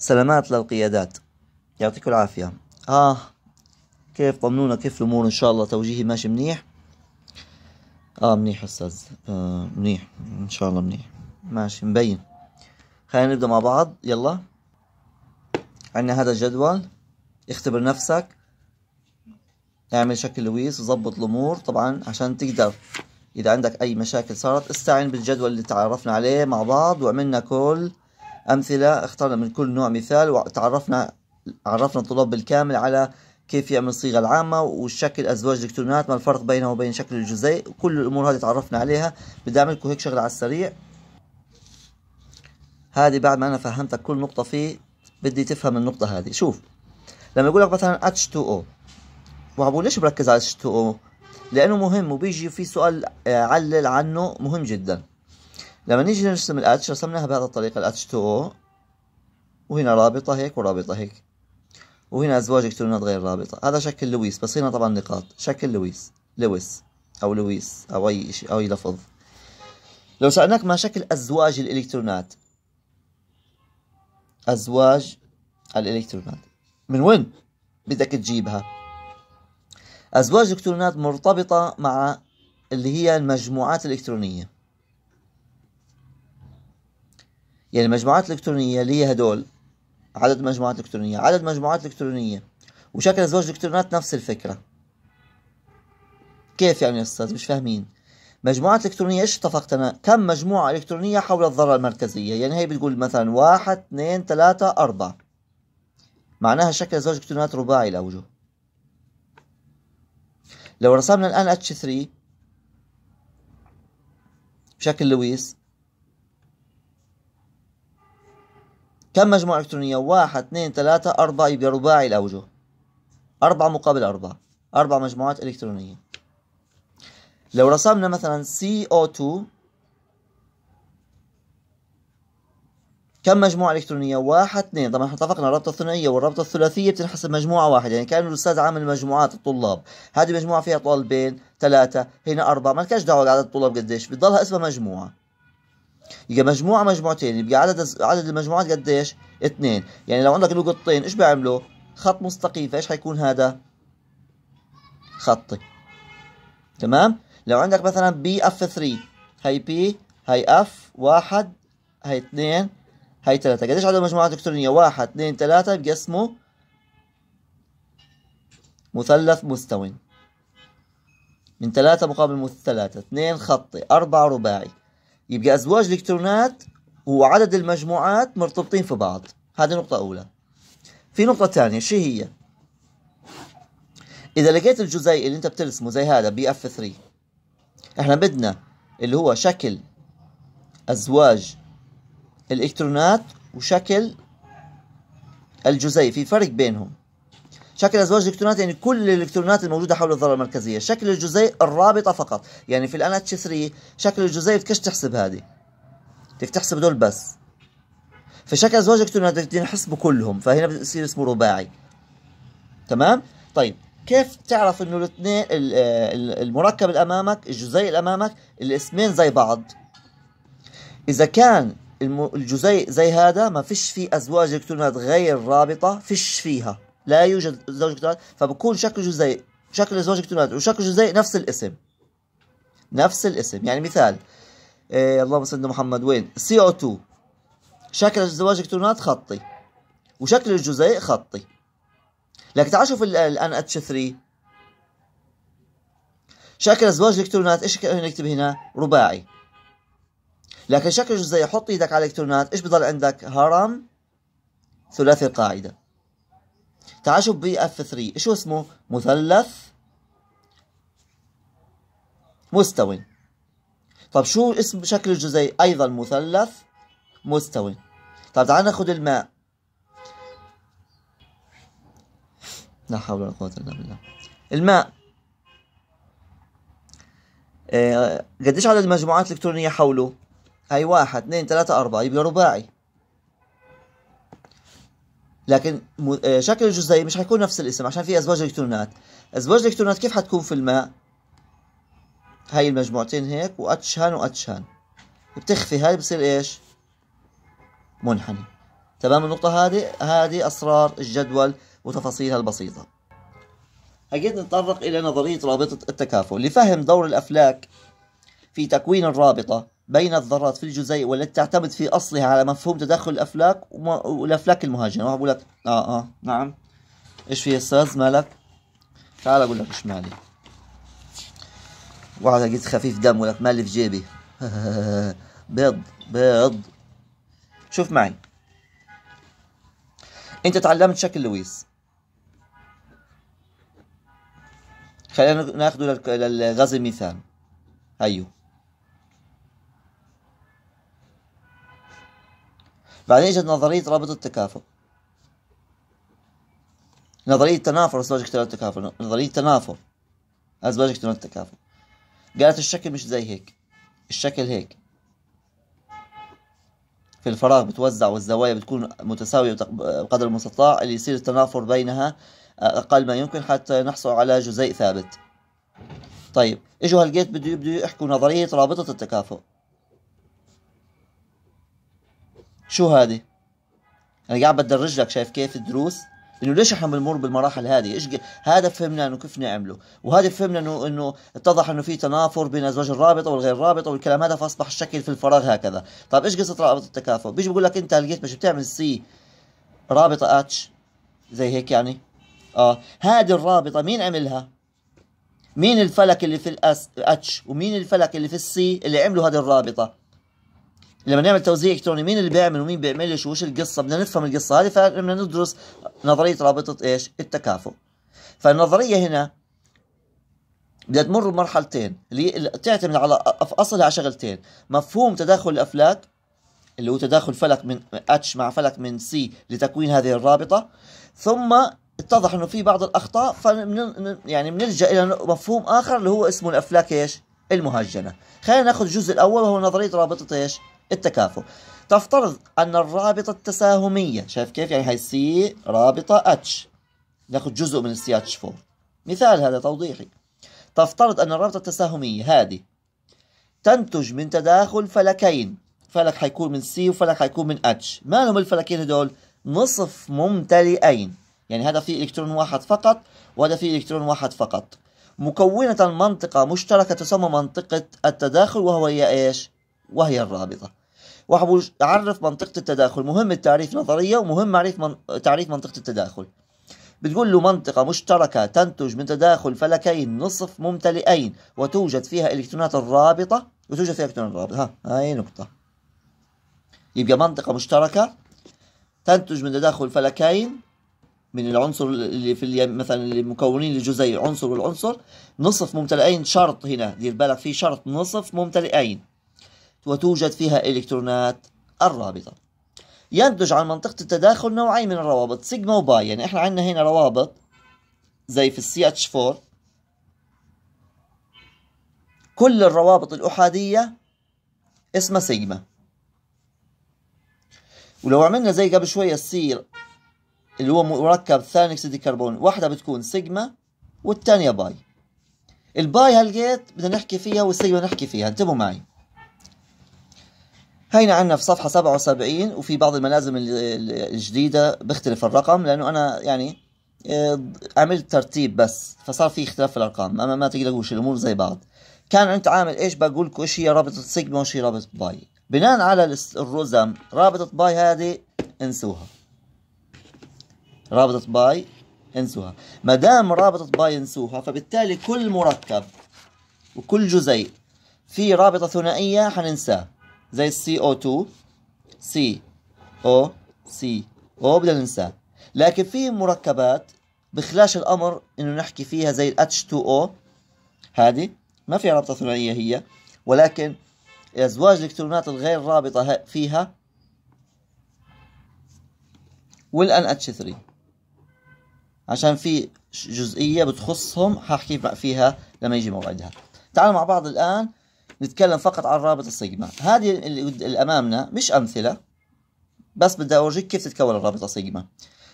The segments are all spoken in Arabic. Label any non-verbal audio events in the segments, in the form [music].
سلامات للقيادات يعطيكم العافية آه كيف طمنونا كيف الأمور إن شاء الله توجيهي ماشي منيح آه منيح أستاذ آه منيح إن شاء الله منيح ماشي مبين خلينا نبدأ مع بعض يلا عندنا هذا الجدول اختبر نفسك اعمل شكل لويس وظبط الأمور طبعا عشان تقدر إذا عندك أي مشاكل صارت استعن بالجدول اللي تعرفنا عليه مع بعض وعملنا كل أمثلة اخترنا من كل نوع مثال وتعرفنا عرفنا الطلاب بالكامل على كيف يعمل الصيغة العامة والشكل أزواج الإلكترونات ما الفرق بينها وبين شكل الجزيء كل الأمور هذه تعرفنا عليها بدي أعمل لكم هيك شغلة على السريع هذه بعد ما أنا فهمتك كل نقطة فيه بدي تفهم النقطة هذه شوف لما يقول لك مثلا H2O وعبقول ليش بركز على H2O لأنه مهم وبيجي في سؤال آه، علل عنه مهم جدا لما نيجي نرسم الاتش رسمناها بهذا الطريقة الاتش 2 وهنا رابطة هيك ورابطة هيك وهنا ازواج الكترونات غير رابطة هذا شكل لويس بس هنا طبعا نقاط شكل لويس لويس او لويس او اي شيء او اي لفظ لو سألناك ما شكل ازواج الالكترونات ازواج الالكترونات من وين بدك تجيبها ازواج الالكترونات مرتبطة مع اللي هي المجموعات الالكترونية يعني المجموعات الإلكترونية اللي هي هدول عدد مجموعات إلكترونية عدد مجموعات إلكترونية وشكل زوج الإلكترونات نفس الفكرة كيف يعني يا أستاذ مش فاهمين مجموعات إلكترونية إيش اتفقت أنا كم مجموعة إلكترونية حول الذرة المركزية يعني هي بتقول مثلا واحد اثنين ثلاثة أربعة معناها شكل زوج إلكترونات رباعي الأوجه لو رسمنا الآن H3 بشكل لويس كم مجموعة إلكترونية واحد اثنين ثلاثة أربعة يبقى رباعي الأوجه أربعة مقابل أربعة أربع مجموعات إلكترونية لو رسمنا مثلا CO2 كم مجموعة إلكترونية؟ واحد اثنين طبعا احنا اتفقنا الرابطة الثنائية والرابطة الثلاثية بتنحسب مجموعة واحدة يعني كان الأستاذ عامل مجموعات الطلاب هذه مجموعة فيها طالبين ثلاثة هنا أربعة ما لكش دعوة بعدد الطلاب قديش بتضلها اسمها مجموعة يبقى مجموعه مجموعتين يبقى عدد عدد المجموعات قديش؟ اثنين يعني لو عندك نقطتين ايش بيعملوا؟ خط مستقيم فايش حيكون هذا؟ خطي تمام؟ لو عندك مثلا بي اف 3 هي بي هي اف واحد هي اثنين هي ثلاثة قديش عدد المجموعات الإلكترونية؟ واحد اثنين ثلاثة اسمه مثلث مستوٍ من ثلاثة مقابل ثلاثة اثنين خطي أربعة رباعي يبقى أزواج الإلكترونات وعدد المجموعات مرتبطين في بعض هذه نقطة أولى في نقطة ثانية شو هي؟ إذا لقيت الجزيء اللي أنت بترسمه زي هذا بي اف 3 احنا بدنا اللي هو شكل أزواج الإلكترونات وشكل الجزيء في فرق بينهم شكل أزواج الإلكترونات يعني كل الإلكترونات الموجودة حول الذرة المركزية شكل الجزيء الرابطة فقط يعني في الان اتش 3 شكل الجزيء بدكش تحسب هذه بدك تحسب دول بس فشكل أزواج الإلكترونات بدك تحسبه كلهم فهنا بصير اسمه رباعي تمام طيب كيف تعرف انه الاثنين المركب اللي امامك الجزيء اللي امامك الاسمين زي بعض اذا كان الجزيء زي هذا ما فيش فيه ازواج الكترونات غير رابطه فيش فيها لا يوجد زوج كتلات فبكون شكل جزيء شكل زوج كتلات وشكل جزيء نفس الاسم نفس الاسم يعني مثال إيه اللهم صل محمد وين سي او 2 شكل الزواج الكترونات خطي وشكل الجزيء خطي لكن تعال شوف الان اتش 3 شكل الزواج الالكترونات ايش نكتب هنا رباعي لكن شكل الجزيء حط ايدك على الالكترونات ايش بضل عندك هرم ثلاثي القاعده تعال شوف بي اف 3 شو اسمه مثلث مستوي طب شو اسم شكل الجزيء ايضا مثلث مستوي طب تعال ناخذ الماء لا حول ولا قوة إلا بالله الماء آه، قديش عدد المجموعات الإلكترونية حوله؟ هاي واحد اثنين ثلاثة أربعة يبقى رباعي لكن آه، شكل الجزيء مش حيكون نفس الاسم عشان في ازواج الكترونات ازواج الالكترونات كيف حتكون في الماء هاي المجموعتين هيك واتشان واتشان بتخفي هاي بصير ايش منحني تمام النقطة هذه هذه أسرار الجدول وتفاصيلها البسيطة أكيد نتطرق إلى نظرية رابطة التكافؤ لفهم دور الأفلاك في تكوين الرابطة بين الذرات في الجزيء والتي تعتمد في أصلها على مفهوم تدخل الأفلاك والأفلاك المهاجره، ما بقول لك آه آه نعم إيش في أستاذ مالك؟ تعال أقول لك إيش مالي واحد لقيت خفيف دم ولك مالي في جيبي [laughs] بيض بيض شوف معي أنت تعلمت شكل لويس خلينا ناخذه للغاز الميثان هيو بعدين اجت نظريه رابط التكافؤ نظريه تنافر ازواج اكتمال التكافؤ نظريه تنافر ازواج اكتمال التكافؤ قالت الشكل مش زي هيك الشكل هيك في الفراغ بتوزع والزوايا بتكون متساوية بقدر المستطاع اللي يصير التنافر بينها أقل ما يمكن حتى نحصل على جزيء ثابت طيب اجوا هالجيت بده يبدوا يحكوا نظرية رابطة التكافؤ شو هذه؟ انا قاعد بدرج لك شايف كيف الدروس انه ليش احنا بنمر بالمراحل هذه؟ ايش هذا فهمنا انه كيف نعمله، وهذا فهمنا انه انه اتضح انه في تنافر بين ازواج الرابطه والغير رابطه والكلام هذا فاصبح الشكل في الفراغ هكذا، طيب ايش قصه رابطه التكافؤ؟ بيجي بقول لك انت لقيت مش بتعمل سي رابطه اتش زي هيك يعني؟ اه هذه الرابطه مين عملها؟ مين الفلك اللي في الاس اتش ومين الفلك اللي في السي اللي عملوا هذه الرابطه؟ لما نعمل توزيع الكتروني مين اللي بيعمل ومين بيعملش وش القصه بدنا نفهم القصه هذه فبدنا ندرس نظريه رابطه ايش التكافؤ فالنظريه هنا بدها تمر بمرحلتين اللي تعتمد على اصلها على شغلتين مفهوم تداخل الافلاك اللي هو تداخل فلك من اتش مع فلك من سي لتكوين هذه الرابطه ثم اتضح انه في بعض الاخطاء ف يعني بنلجا الى مفهوم اخر اللي هو اسمه الافلاك ايش المهجنه خلينا ناخذ الجزء الاول وهو نظريه رابطه ايش التكافؤ تفترض أن الرابطة التساهمية شايف كيف يعني هي سي رابطة اتش ناخذ جزء من السي اتش 4 مثال هذا توضيحي تفترض أن الرابطة التساهمية هذه تنتج من تداخل فلكين فلك حيكون من سي وفلك حيكون من اتش ما لهم الفلكين هدول نصف ممتلئين يعني هذا فيه إلكترون واحد فقط وهذا فيه إلكترون واحد فقط مكونة منطقة مشتركة تسمى منطقة التداخل وهو هي إيش؟ وهي الرابطة وعرف منطقة التداخل مهم التعريف نظرية ومهم معرف من... تعريف منطقة التداخل بتقول له منطقة مشتركة تنتج من تداخل فلكين نصف ممتلئين وتوجد فيها إلكترونات الرابطة وتوجد فيها إلكترونات الرابطة ها هاي نقطة يبقى منطقة مشتركة تنتج من تداخل فلكين من العنصر اللي في اليم مثلا اللي مكونين الجزيء عنصر والعنصر نصف ممتلئين شرط هنا دير بالك في شرط نصف ممتلئين وتوجد فيها إلكترونات الرابطة ينتج عن منطقة التداخل نوعين من الروابط سيجما وباي يعني احنا عندنا هنا روابط زي في السي اتش 4 كل الروابط الأحادية اسمها سيجما ولو عملنا زي قبل شوية السير اللي هو مركب ثاني أكسيد الكربون واحدة بتكون سيجما والثانية باي الباي هالجيت بدنا نحكي فيها والسيجما نحكي فيها انتبهوا معي هينا عندنا في صفحة 77 وفي بعض الملازم الجديدة بيختلف الرقم لأنه أنا يعني آه، عملت ترتيب بس فصار في اختلاف في الأرقام أما ما تقلقوش الأمور زي بعض كان أنت عامل إيش بقول لكم إيش هي رابطة سيجما وإيش هي رابطة باي بناء على الرزم رابطة باي هذه انسوها رابطة باي انسوها ما دام رابطة باي انسوها فبالتالي كل مركب وكل جزيء في رابطة ثنائية حننساه زي السي او 2 سي او سي او بدنا ننساه لكن في مركبات بخلاش الامر انه نحكي فيها زي الاتش 2 او هذه ما في رابطه ثنائيه هي ولكن ازواج الالكترونات الغير رابطه فيها والان اتش 3 عشان في جزئيه بتخصهم حاحكي فيها لما يجي موعدها تعالوا مع بعض الان نتكلم فقط عن رابط السيجما هذه اللي امامنا مش امثله بس بدي اورجيك كيف تتكون الرابطه سيجما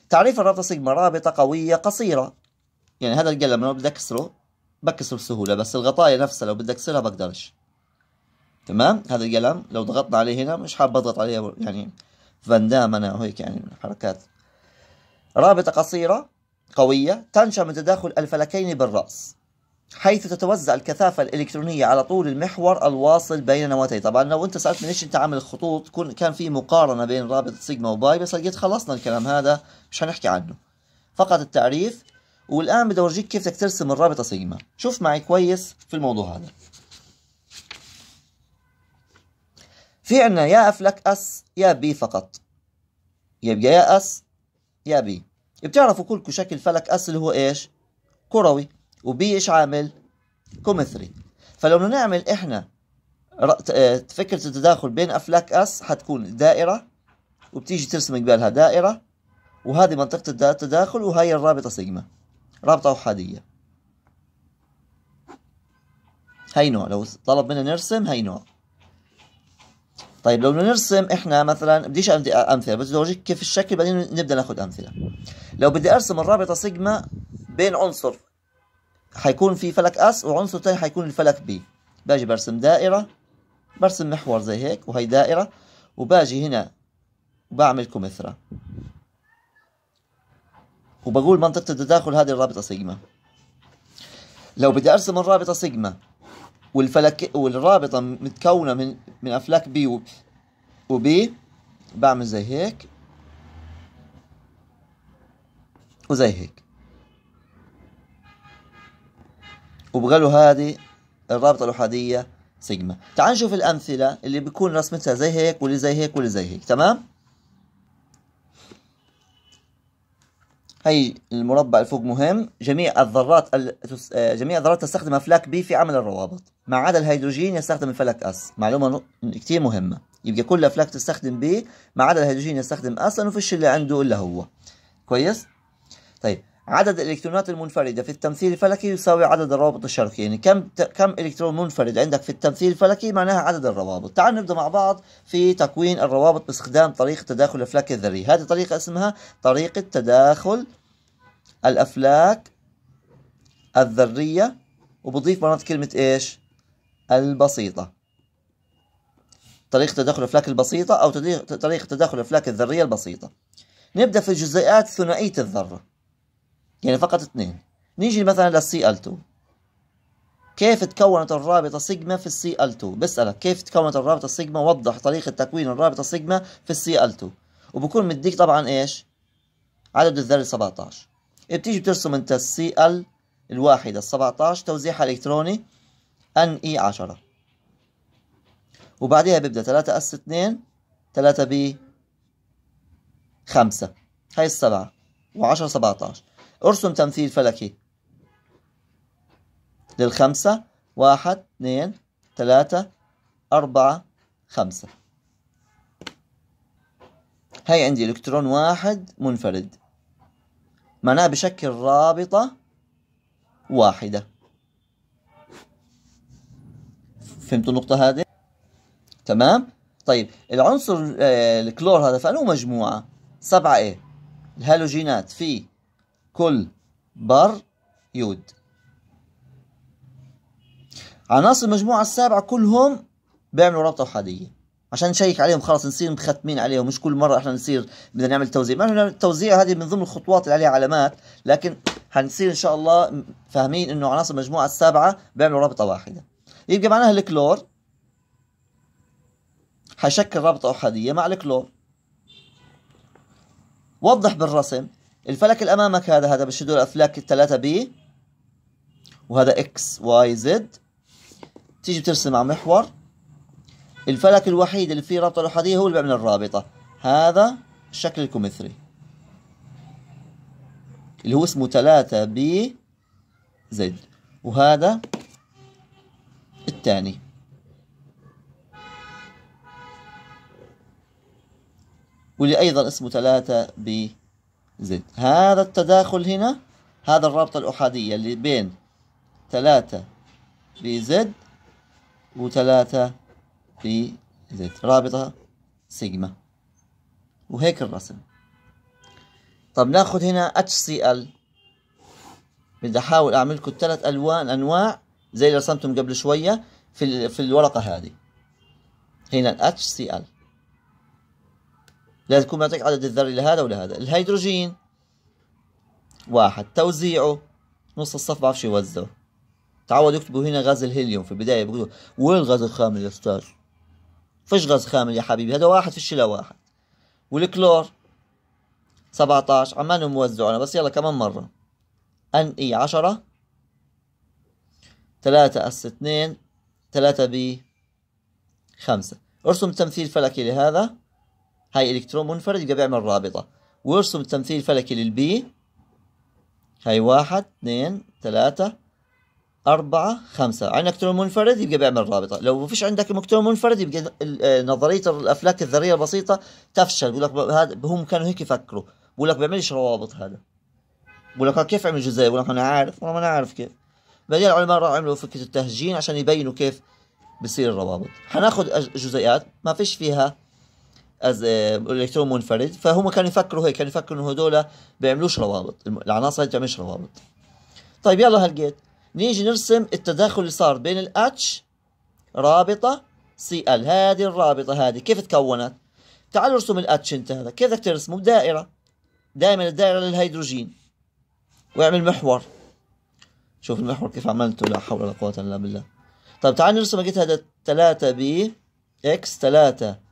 تعريف الرابطه سيجما رابطه قويه قصيره يعني هذا القلم لو بدي اكسره بكسره بسهوله بس الغطايا نفسها لو بدي اكسرها بقدرش تمام هذا القلم لو ضغطنا عليه هنا مش حاب اضغط عليه يعني فندام انا وهيك يعني حركات رابطه قصيره قويه تنشا من تداخل الفلكين بالراس حيث تتوزع الكثافة الإلكترونية على طول المحور الواصل بين نواتي طبعا لو أنت سألتني ليش أنت عامل الخطوط كان في مقارنة بين رابط سيجما وباي بس لقيت خلصنا الكلام هذا مش هنحكي عنه فقط التعريف والآن بدي أورجيك كيف بدك ترسم الرابطة سيجما شوف معي كويس في الموضوع هذا في عنا يا أفلك أس يا بي فقط يبقى يا أس يا بي بتعرفوا كلكم شكل فلك أس اللي هو إيش كروي وبي ايش عامل؟ 3 فلو نعمل احنا آه، فكرة التداخل بين أفلاك أس حتكون دائرة وبتيجي ترسم قبالها دائرة وهذه منطقة التداخل وهي الرابطة سيجما رابطة أحادية هي نوع لو طلب منا نرسم هي نوع طيب لو نرسم احنا مثلا بديش عندي امثله بس بدي كيف الشكل بعدين نبدا ناخذ امثله لو بدي ارسم الرابطه سيجما بين عنصر هيكون في فلك اس وعنصر تاني هيكون الفلك بي باجي برسم دائره برسم محور زي هيك وهي دائره وباجي هنا وبعمل كمثرى وبقول منطقه التداخل هذه الرابطه سيجما لو بدي ارسم الرابطه سيجما والفلك والرابطه متكونه من من افلاك بي وبي بعمل زي هيك وزي هيك له هذه الرابطة الأحادية سيجما تعال نشوف الأمثلة اللي بيكون رسمتها زي هيك واللي زي هيك واللي زي هيك تمام هي المربع الفوق مهم جميع الذرات ال... آه، جميع الذرات تستخدم افلاك بي في عمل الروابط ما عدا الهيدروجين يستخدم الفلك اس معلومه كثير مهمه يبقى كل افلاك تستخدم بي ما عدا الهيدروجين يستخدم اس لانه فيش اللي عنده الا هو كويس طيب عدد الالكترونات المنفرده في التمثيل الفلكي يساوي عدد الروابط الشرقيه يعني كم كم الكترون منفرد عندك في التمثيل الفلكي معناها عدد الروابط تعال نبدا مع بعض في تكوين الروابط باستخدام طريقه تداخل الافلاك الذري هذه طريقه اسمها طريقه تداخل الافلاك الذريه وبضيف مرات كلمه ايش البسيطه طريقه تداخل الافلاك البسيطه او طريقه تداخل الافلاك الذريه البسيطه نبدا في الجزيئات ثنائيه الذره يعني فقط اثنين نيجي مثلا للسي ال 2 كيف تكونت الرابطة سيجما في السي ال 2 بسألك كيف تكونت الرابطة سيجما وضح طريقة تكوين الرابطة سيجما في السي ال 2 وبكون مديك طبعا ايش عدد الذره 17 بتيجي بترسم انت السي ال الواحدة ال 17 توزيعها الالكتروني ان اي e 10 وبعدها بيبدأ 3 اس 2 3 بي 5 هاي السبعة و10 17 ارسم تمثيل فلكي للخمسة واحد اثنين ثلاثة أربعة خمسة هاي عندي إلكترون واحد منفرد معناه بشكل رابطة واحدة فهمتوا النقطة هذه؟ تمام؟ طيب العنصر آه، الكلور هذا فأنه مجموعة سبعة ايه الهالوجينات فيه كل بر يود عناصر المجموعة السابعة كلهم بيعملوا رابطة أحادية عشان نشيك عليهم خلاص نصير مختمين عليهم مش كل مرة احنا نصير بدنا نعمل توزيع ما التوزيع هذه من ضمن الخطوات اللي عليها علامات لكن حنصير ان شاء الله فاهمين انه عناصر المجموعة السابعة بيعملوا رابطة واحدة يبقى معناها الكلور حيشكل رابطة أحادية مع الكلور وضح بالرسم الفلك اللي امامك هذا هذا بشدوا الافلاك الثلاثه بي وهذا اكس واي زد تيجي بترسم على محور الفلك الوحيد اللي فيه رابطه الأحادية هو اللي بيعمل الرابطه هذا الشكل الكوميثري اللي هو اسمه ثلاثة بي زد وهذا الثاني واللي ايضا اسمه ثلاثة بي زد زد هذا التداخل هنا هذا الرابطة الأحادية اللي بين ثلاثة زد وثلاثة زد رابطة سيجما وهيك الرسم طب ناخذ هنا اتش سي ال بدي احاول اعمل لكم ثلاث الوان انواع زي اللي رسمتهم قبل شويه في في الورقه هذه هنا اتش سي ال لازم يكون معطيك عدد الذري لهذا ولهذا الهيدروجين واحد توزيعه نص الصف بعرفش يوزعه تعودوا يكتبوا هنا غاز الهيليوم في البداية بيقولوا وين الغاز الخامل يا أستاذ؟ فيش غاز خامل يا حبيبي هذا واحد فيش إلا واحد والكلور 17 عمال موزع انا بس يلا كمان مرة ان اي 10 3 اس 2 3 بي 5 ارسم تمثيل فلكي لهذا هاي الكترون منفرد يبقى بيعمل رابطه ويرسم تمثيل فلكي للبي هاي واحد اثنين ثلاثة أربعة خمسة عندنا إلكترون منفرد يبقى بيعمل رابطة لو ما فيش عندك إلكترون منفرد يبقى نظرية الأفلاك الذرية البسيطة تفشل بقول لك هذا هم كانوا هيك يفكروا بقول لك بيعملش روابط هذا بقول لك كيف عمل جزيئة بقول لك أنا عارف والله ما أنا عارف كيف بعدين العلماء راحوا عملوا فكرة التهجين عشان يبينوا كيف بصير الروابط حناخذ جزيئات ما فيش فيها از آه، الكترون منفرد فهم كانوا يفكروا هيك كانوا يفكروا انه هدول بيعملوش روابط العناصر هي بتعملش روابط طيب يلا هلقيت نيجي نرسم التداخل اللي صار بين الاتش رابطه سي ال هذه الرابطه هذه كيف تكونت تعالوا ارسم الاتش انت هذا كيف بدك ترسمه بدائره دائما الدائره للهيدروجين واعمل محور شوف المحور كيف عملته لا حول ولا قوه الا بالله طيب تعال نرسم لقيت هذا 3 بي اكس 3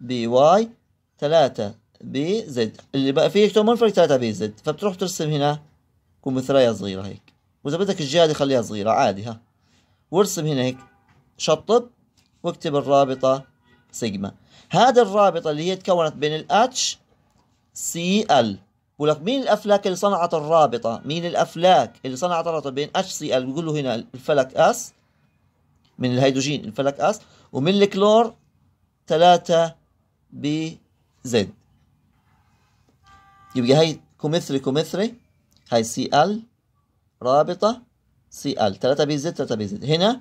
بي واي 3 بي زد اللي بقى فيه يكتب منفرد 3 بي زد فبتروح ترسم هنا كمثرية صغيرة هيك وإذا بدك الجهة دي خليها صغيرة عادي ها وارسم هنا هيك شطب واكتب الرابطة سيجما هذا الرابطة اللي هي تكونت بين الاتش سي ال ولك مين الافلاك اللي صنعت الرابطة مين الافلاك اللي صنعت الرابطة بين اتش سي ال بيقول له هنا الفلك اس من الهيدروجين الفلك اس ومن الكلور 3 بزد يبقى هاي كومثري كومثري هاي سي ال رابطة سي ال 3 بي زد 3 بي زد هنا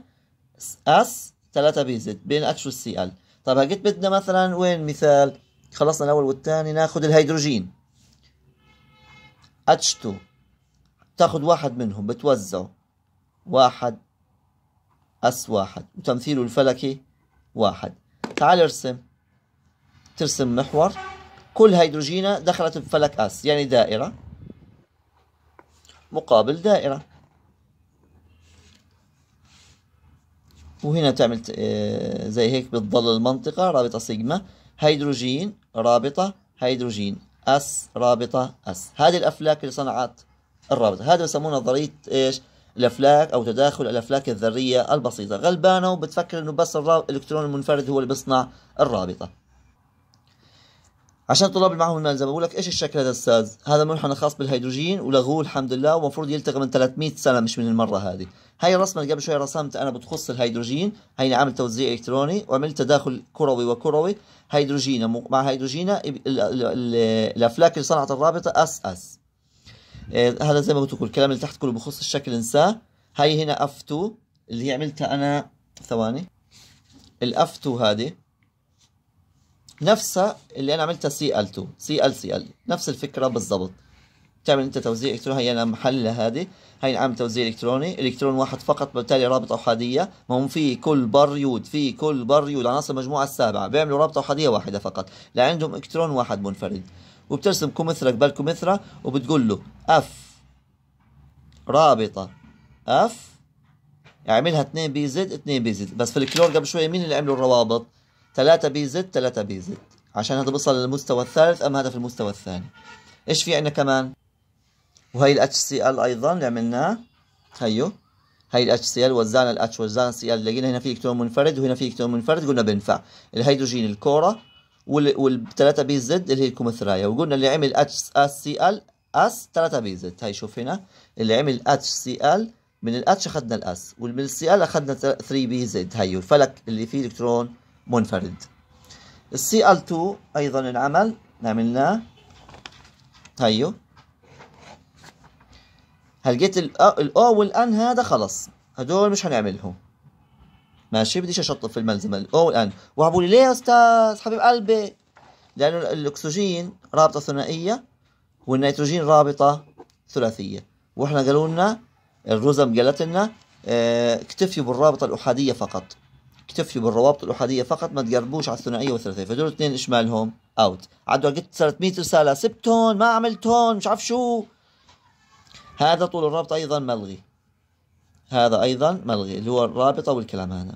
اس 3 بي زد بين اكشو والسي ال طب جيت بدنا مثلا وين مثال خلصنا الاول والثاني ناخذ الهيدروجين اتش 2 تاخذ واحد منهم بتوزعه واحد اس واحد وتمثيله الفلكي واحد تعال ارسم ترسم محور كل هيدروجينة دخلت بفلك أس يعني دائرة مقابل دائرة وهنا تعمل آه، زي هيك بتضل المنطقة رابطة سيجما هيدروجين رابطة هيدروجين أس رابطة أس هذه الأفلاك اللي صنعت الرابطة هذا يسمونه نظرية إيش الأفلاك أو تداخل الأفلاك الذرية البسيطة غلبانة وبتفكر إنه بس الإلكترون المنفرد هو اللي بيصنع الرابطة عشان الطلاب اللي معهم الملزمه بقول لك ايش الشكل هذا استاذ؟ هذا منحنى خاص بالهيدروجين ولغوه الحمد لله ومفروض يلتقى من 300 سنه مش من المره هذه. هاي الرسمه اللي قبل شوي رسمت انا بتخص الهيدروجين، هيني عامل توزيع الكتروني وعملت تداخل كروي وكروي هيدروجين مع هيدروجين الافلاك اللي صنعت الرابطه اس اس. إيه، هذا زي ما قلت لكم الكلام اللي تحت كله بخص الشكل انساه. هاي هنا اف 2 اللي هي عملتها انا ثواني. الاف 2 هذه نفسها اللي انا عملتها سي ال 2 سي ال سي ال نفس الفكره بالضبط تعمل انت توزيع الكتروني هي انا محلها هذه هي عامل توزيع الكتروني الكترون واحد فقط بالتالي رابطه احاديه ما هم في كل بريود في كل بريود عناصر المجموعه السابعه بيعملوا رابطه احاديه واحده فقط لا عندهم الكترون واحد منفرد وبترسم كمثرى قبل كمثرى وبتقول له اف رابطه اف اعملها 2 بي زد 2 بي زد بس في الكلور قبل شويه مين اللي عملوا الروابط 3 بي زد 3 بي زد عشان هذا بوصل للمستوى الثالث أما هذا في المستوى الثاني إيش في عندنا كمان وهي ال أيضا اللي عملناه هيو هي ال وزعنا ال وزعنا وزعنا ال لقينا هنا في إلكترون منفرد وهنا في إلكترون منفرد قلنا بينفع الهيدروجين الكورة وال 3 بي زد اللي هي الكمثرية وقلنا اللي عمل اتش اس سي ال اس 3 بي زد هي شوف هنا اللي عمل اتش سي ال من الاتش اخذنا الاس والمن السي ال اخذنا 3 بي زد هيو الفلك اللي فيه الكترون منفرد السي ال 2 ايضا العمل عملناه هيو طيب. هلقيت الاو والان هذا خلص هدول مش هنعملهم ماشي بديش اشطب في الملزمه الاو والان وعبوا لي ليه يا استاذ حبيب قلبي لانه الاكسجين رابطه ثنائيه والنيتروجين رابطه ثلاثيه واحنا قالوا لنا الرزم قالت لنا آه، اكتفي بالرابطه الاحاديه فقط اكتفيوا بالروابط الأحادية فقط ما تقربوش على الثنائية والثلاثية فدول اثنين اشمالهم أوت عدوا قلت صارت 100 رسالة سبتهم ما عملتهم مش عارف شو هذا طول الرابط أيضا ملغي هذا أيضا ملغي اللي هو الرابطة والكلام هذا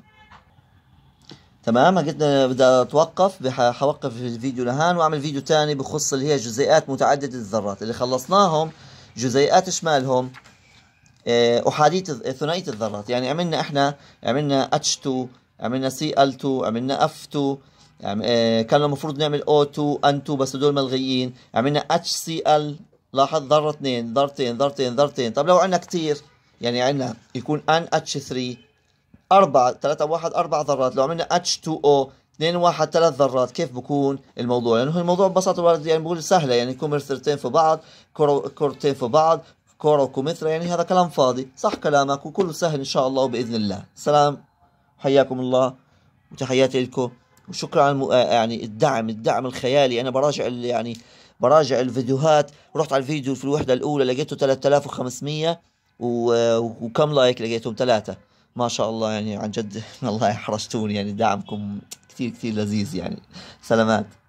تمام قلنا بدي اتوقف حوقف الفيديو لهان واعمل فيديو ثاني بخص اللي هي جزيئات متعدده الذرات اللي خلصناهم جزيئات شمالهم آه، احاديه ثنائيه الذرات يعني عملنا احنا عملنا H2 عملنا سي ال 2 عملنا اف 2 كان المفروض نعمل او 2 ان 2 بس هدول ملغيين عملنا اتش سي ال لاحظ ذره اثنين ذرتين ذرتين ذرتين طب لو عندنا كثير يعني عندنا يكون ان اتش 3 4 3 1 4 ذرات لو عملنا اتش 2 او 2 1 3 ذرات كيف بكون الموضوع لانه يعني الموضوع ببساطه يعني بقول سهله يعني كوميرثرتين في بعض كورتين في بعض كوره وكمثرة يعني هذا كلام فاضي صح كلامك وكله سهل ان شاء الله وباذن الله سلام حياكم الله وتحياتي لكم وشكرا على يعني الدعم الدعم الخيالي انا براجع يعني براجع الفيديوهات رحت على الفيديو في الوحده الاولى لقيته 3500 وكم لايك لقيتهم ثلاثه ما شاء الله يعني عن جد [laughs] الله يحرجتوني يعني دعمكم كثير كثير لذيذ يعني سلامات